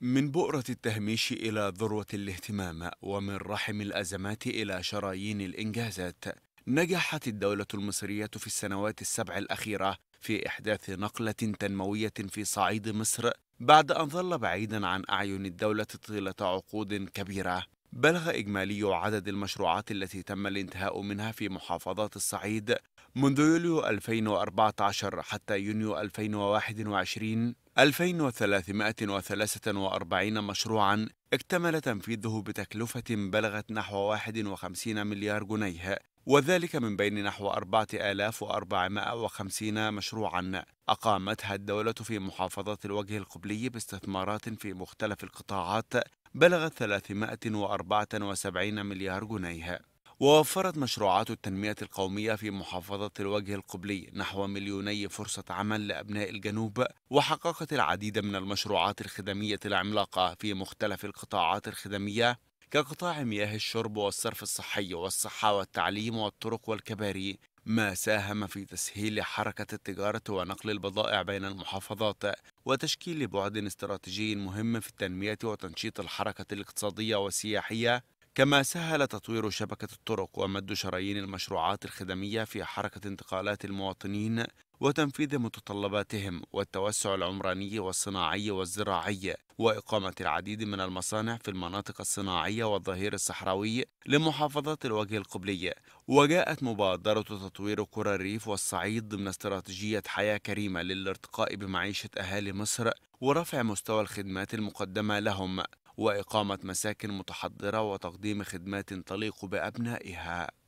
من بؤرة التهميش إلى ذروة الاهتمام ومن رحم الأزمات إلى شرايين الإنجازات نجحت الدولة المصرية في السنوات السبع الأخيرة في إحداث نقلة تنموية في صعيد مصر بعد أن ظل بعيدا عن أعين الدولة طيلة عقود كبيرة بلغ إجمالي عدد المشروعات التي تم الانتهاء منها في محافظات الصعيد منذ يوليو 2014 حتى يونيو 2021 2343 مشروعا اكتمل تنفيذه بتكلفة بلغت نحو 51 مليار جنيه وذلك من بين نحو 4450 مشروعا أقامتها الدولة في محافظة الوجه القبلي باستثمارات في مختلف القطاعات بلغت 374 مليار جنيه ووفرت مشروعات التنمية القومية في محافظة الوجه القبلي نحو مليوني فرصة عمل لأبناء الجنوب وحققت العديد من المشروعات الخدمية العملاقة في مختلف القطاعات الخدمية كقطاع مياه الشرب والصرف الصحي والصحة والتعليم والطرق والكباري ما ساهم في تسهيل حركة التجارة ونقل البضائع بين المحافظات وتشكيل بعد استراتيجي مهم في التنمية وتنشيط الحركة الاقتصادية والسياحية كما سهل تطوير شبكة الطرق ومد شرايين المشروعات الخدمية في حركة انتقالات المواطنين وتنفيذ متطلباتهم والتوسع العمراني والصناعي والزراعي وإقامة العديد من المصانع في المناطق الصناعية والظهير الصحراوي لمحافظات الوجه القبلي وجاءت مبادرة تطوير قرى الريف والصعيد ضمن استراتيجية حياة كريمة للارتقاء بمعيشة أهالي مصر ورفع مستوى الخدمات المقدمة لهم وإقامة مساكن متحضرة وتقديم خدمات تليق بأبنائها